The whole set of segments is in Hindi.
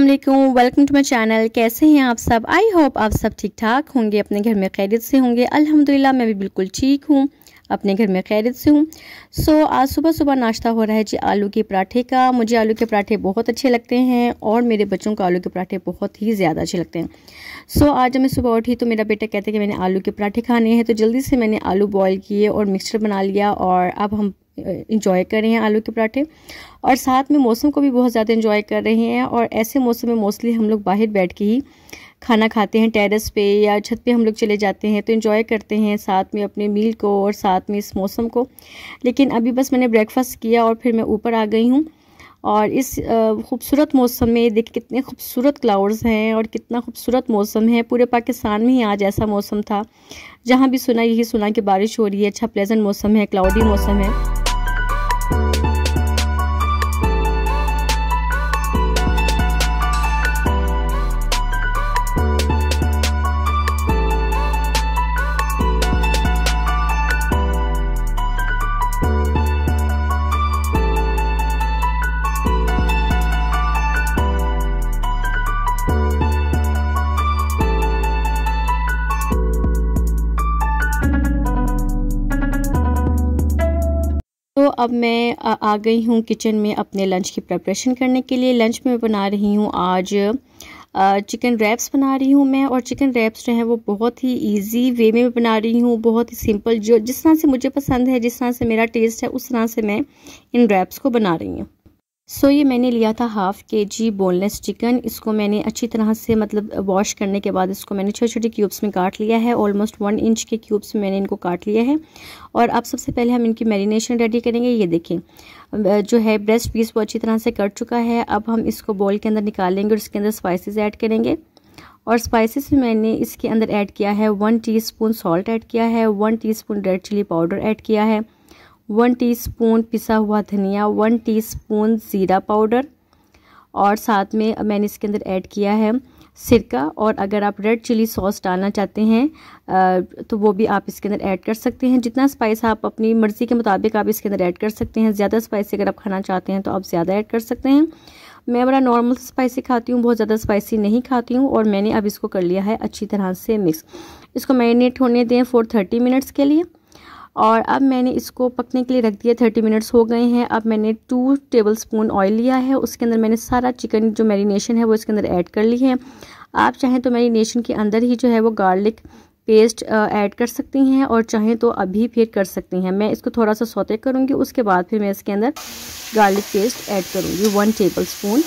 अस्सलाम वालेकुम वेलकम टू माई चैनल कैसे हैं आप सब आई होप आप सब ठीक ठाक होंगे अपने घर में खैरियत से होंगे अल्हम्दुलिल्लाह मैं भी बिल्कुल ठीक हूँ अपने घर में खैरियत से हूँ सो so, आज सुबह सुबह नाश्ता हो रहा है जी आलू के पराठे का मुझे आलू के पराठे बहुत अच्छे लगते हैं और मेरे बच्चों को आलू के पराठे बहुत ही ज़्यादा अच्छे लगते हैं सो so, आज जब मैं सुबह उठी तो मेरा बेटा कहते हैं कि मैंने आलू के पराठे खाने हैं तो जल्दी से मैंने आलू बॉयल किए और मिक्सचर बना लिया और अब हम इंजॉय कर रहे हैं आलू के पराठे और साथ में मौसम को भी बहुत ज़्यादा इंजॉय कर रहे हैं और ऐसे मौसम में मोस्टली हम लोग बाहर बैठ के ही खाना खाते हैं टेरेस पे या छत पे हम लोग चले जाते हैं तो इन्जॉय करते हैं साथ में अपने मील को और साथ में इस मौसम को लेकिन अभी बस मैंने ब्रेकफास्ट किया और फिर मैं ऊपर आ गई हूँ और इस खूबसूरत मौसम में देख कितने खूबसूरत क्लाउड्स हैं और कितना खूबसूरत मौसम है पूरे पाकिस्तान में ही आज ऐसा मौसम था जहाँ भी सुना यही सुना कि बारिश हो रही है अच्छा प्लेजेंट मौसम है क्लाउडी मौसम है अब मैं आ गई हूँ किचन में अपने लंच की प्रेपरेशन करने के लिए लंच में बना रही हूँ आज चिकन रैप्स बना रही हूँ मैं और चिकन रैप्स जो हैं वो बहुत ही इजी वे में बना रही हूँ बहुत ही सिंपल जो जिस तरह से मुझे पसंद है जिस तरह से मेरा टेस्ट है उस तरह से मैं इन रैप्स को बना रही हूँ सो so, ये मैंने लिया था हाफ़ के जी बोनलेस चिकन इसको मैंने अच्छी तरह से मतलब वॉश करने के बाद इसको मैंने छोटे छोटे क्यूब्स में काट लिया है ऑलमोस्ट वन इंच के क्यूब्स में मैंने इनको काट लिया है और अब सबसे पहले हम इनकी मैरिनेशन रेडी करेंगे ये देखें जो है ब्रेस्ट पीस वो अच्छी तरह से कट चुका है अब हम इसको बॉल के अंदर निकालेंगे और इसके अंदर स्पाइसिस ऐड करेंगे और स्पाइसिस में मैंने इसके अंदर ऐड किया है वन टी सॉल्ट ऐड किया है one T red chilli powder add किया है वन टीस्पून पिसा हुआ धनिया वन टीस्पून ज़ीरा पाउडर और साथ में मैंने इसके अंदर ऐड किया है सिरका और अगर आप रेड चिली सॉस डालना चाहते हैं तो वो भी आप इसके अंदर ऐड कर सकते हैं जितना स्पाइस आप अपनी मर्ज़ी के मुताबिक आप इसके अंदर ऐड कर सकते हैं ज़्यादा स्पाइसी अगर आप खाना चाहते हैं तो आप ज़्यादा ऐड कर सकते हैं मैं बड़ा नॉर्मल स्पाइसी खाती हूँ बहुत ज़्यादा स्पाइसी नहीं खाती हूँ और मैंने अब इसको कर लिया है अच्छी तरह से मिक्स इसको मैरिनेट होने दें फोर थर्टी मिनट्स के लिए और अब मैंने इसको पकने के लिए रख दिया थर्टी मिनट्स हो गए हैं अब मैंने टू टेबल स्पून ऑयल लिया है उसके अंदर मैंने सारा चिकन जो मैरिनेशन है वो इसके अंदर ऐड कर ली है आप चाहें तो मैरिनेशन के अंदर ही जो है वो गार्लिक पेस्ट ऐड कर सकती हैं और चाहें तो अभी फिर कर सकती हैं मैं इसको थोड़ा सा सौते करूँगी उसके बाद फिर मैं इसके अंदर गार्लिक पेस्ट ऐड करूँगी one tablespoon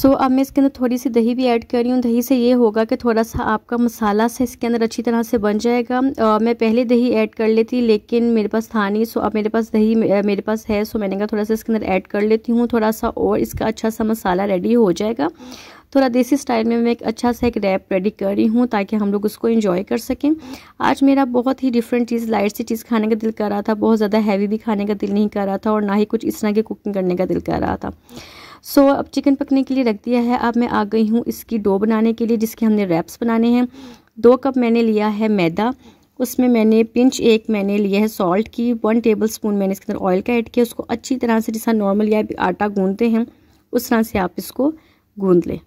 so so, अब मैं इसके अंदर थोड़ी सी दही भी ऐड कर रही हूँ दही से ये होगा कि थोड़ा सा आपका मसाला से इसके अंदर अच्छी तरह से बन जाएगा आ, मैं पहले दही ऐड कर लेती लेकिन मेरे पास था नहीं सो अब मेरे पास दही मेरे पास है सो मैंने कहा थोड़ा सा इसके अंदर ऐड कर लेती हूँ थोड़ा सा और इसका अच्छा सा मसाला रेडी हो जाएगा थोड़ा देसी स्टाइल में मैं एक अच्छा सा एक रैप रेडी कर रही हूँ ताकि हम लोग उसको इन्जॉय कर सकें आज मेरा बहुत ही डिफरेंट चीज़ लाइट सी चीज़ खाने का दिल कर रहा था बहुत ज़्यादा हैवी भी खाने का दिल नहीं कर रहा था और ना ही कुछ इस तरह की कुकिंग करने का दिल कर रहा था सो so, अब चिकन पकने के लिए रख दिया है अब मैं आ गई हूँ इसकी डो बनाने के लिए जिसके हमने रैप्स बनाने हैं दो कप मैंने लिया है मैदा उसमें मैंने पिंच एक मैंने लिया है सॉल्ट की वन टेबल स्पून मैंने इसके अंदर ऑयल का ऐड किया उसको अच्छी तरह से जैसा नॉर्मल या आटा गूंदते हैं उस तरह से आप इसको गूंद लें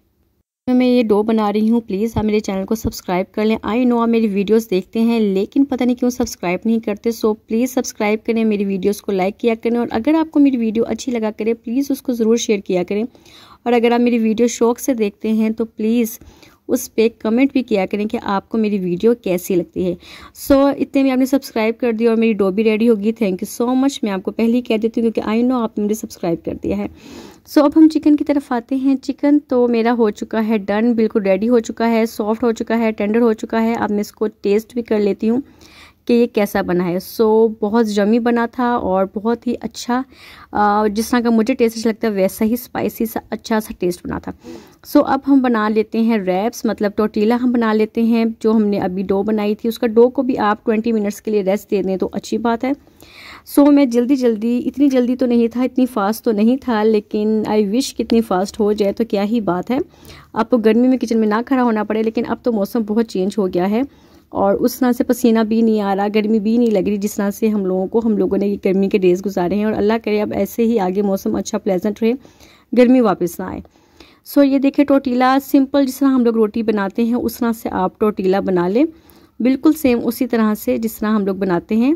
मैं मैं ये डो बना रही हूँ प्लीज़ आप मेरे चैनल को सब्सक्राइब कर लें आई नो आप मेरी वीडियोस देखते हैं लेकिन पता नहीं क्यों सब्सक्राइब नहीं करते सो प्लीज़ सब्सक्राइब करें मेरी वीडियोस को लाइक किया करें और अगर आपको मेरी वीडियो अच्छी लगा करें प्लीज़ उसको ज़रूर शेयर किया करें और अगर आप मेरी वीडियो शौक से देखते हैं तो प्लीज़ उस पर कमेंट भी किया करें कि आपको मेरी वीडियो कैसी लगती है सो so, इतने में आपने सब्सक्राइब कर दिया और मेरी डोबी रेडी होगी थैंक यू सो मच मैं आपको पहले ही कह देती हूँ क्योंकि आई नो आपने मुझे सब्सक्राइब कर दिया है सो so, अब हम चिकन की तरफ आते हैं चिकन तो मेरा हो चुका है डन बिल्कुल रेडी हो चुका है सॉफ्ट हो चुका है टेंडर हो चुका है अब मैं इसको टेस्ट भी कर लेती हूँ कि ये कैसा बना है सो so, बहुत जमी बना था और बहुत ही अच्छा जिस तरह का मुझे टेस्ट अच्छा लगता है वैसा ही स्पाइसी सा अच्छा सा टेस्ट बना था सो so, अब हम बना लेते हैं रैप्स मतलब टोटीला हम बना लेते हैं जो हमने अभी डो बनाई थी उसका डो को भी आप ट्वेंटी मिनट्स के लिए रेस्ट दे दें तो अच्छी बात है सो so, मैं जल्दी जल्दी इतनी जल्दी तो नहीं था इतनी फास्ट तो नहीं था लेकिन आई विश कितनी फास्ट हो जाए तो क्या ही बात है आपको तो गर्मी में किचन में ना खड़ा होना पड़े लेकिन अब तो मौसम बहुत चेंज हो गया है और उस तरह से पसीना भी नहीं आ रहा गर्मी भी नहीं लग रही जिस तरह से हम लोगों को हम लोगों ने ये गर्मी के डेज़ गुजारे हैं और अल्लाह करे अब ऐसे ही आगे मौसम अच्छा प्लेजेंट रहे गर्मी वापस ना आए सो ये देखें टोटीला सिंपल जिस तरह हम लोग रोटी बनाते हैं उस तरह से आप टोटीला बना लें बिल्कुल सेम उसी तरह से जिस तरह हम लोग बनाते हैं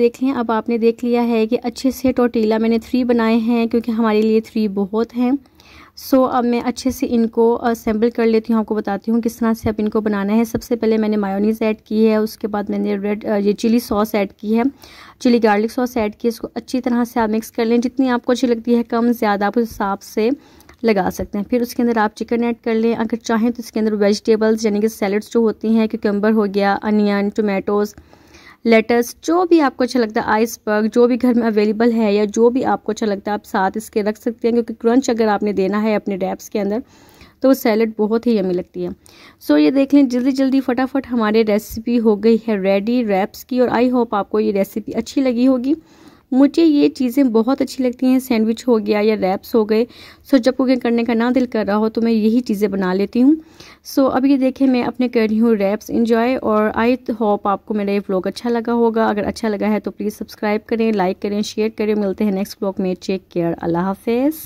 देख लें अब आपने देख लिया है कि अच्छे से टोटीला मैंने थ्री बनाए हैं क्योंकि हमारे लिए थ्री बहुत हैं सो so, अब मैं अच्छे से इनको असेंबल कर लेती हूँ आपको बताती हूँ किस तरह से अब इनको बनाना है सबसे पहले मैंने मायोनीज़ ऐड की है उसके बाद मैंने रेड ये चिली सॉस ऐड की है चिली गार्लिक सॉस ऐड की है इसको अच्छी तरह से आप मिक्स कर लें जितनी आपको अच्छी लगती है कम ज़्यादा आप उस हिसाब से लगा सकते हैं फिर उसके अंदर आप चिकन ऐड कर लें अगर चाहें तो इसके अंदर वेजिटेबल्स यानी कि सैलड्स जो होती हैं क्योंकि हो गया अनियन टोमेटोज़ लेटस जो भी आपको अच्छा लगता है आइसबर्ग जो भी घर में अवेलेबल है या जो भी आपको अच्छा लगता है आप साथ इसके रख सकते हैं क्योंकि क्रंच अगर आपने देना है अपने डैप्स के अंदर तो वो सैलड बहुत ही यमी लगती है सो so, ये देख लें जल्दी जल्दी फटाफट हमारे रेसिपी हो गई है रेडी रैप्स की और आई होप आपको ये रेसिपी अच्छी लगी होगी मुझे ये चीज़ें बहुत अच्छी लगती हैं सैंडविच हो गया या रैप्स हो गए सो जब कुकिंग करने का ना दिल कर रहा हो तो मैं यही चीज़ें बना लेती हूँ सो अब ये देखें मैं अपने कर रही हूँ रैप्स इंजॉय और आई होप आपको मेरा ये ब्लॉग अच्छा लगा होगा अगर अच्छा लगा है तो प्लीज़ सब्सक्राइब करें लाइक करें शेयर करें मिलते हैं नेक्स्ट ब्लॉग में टेक केयर अल्लाह हाफिज़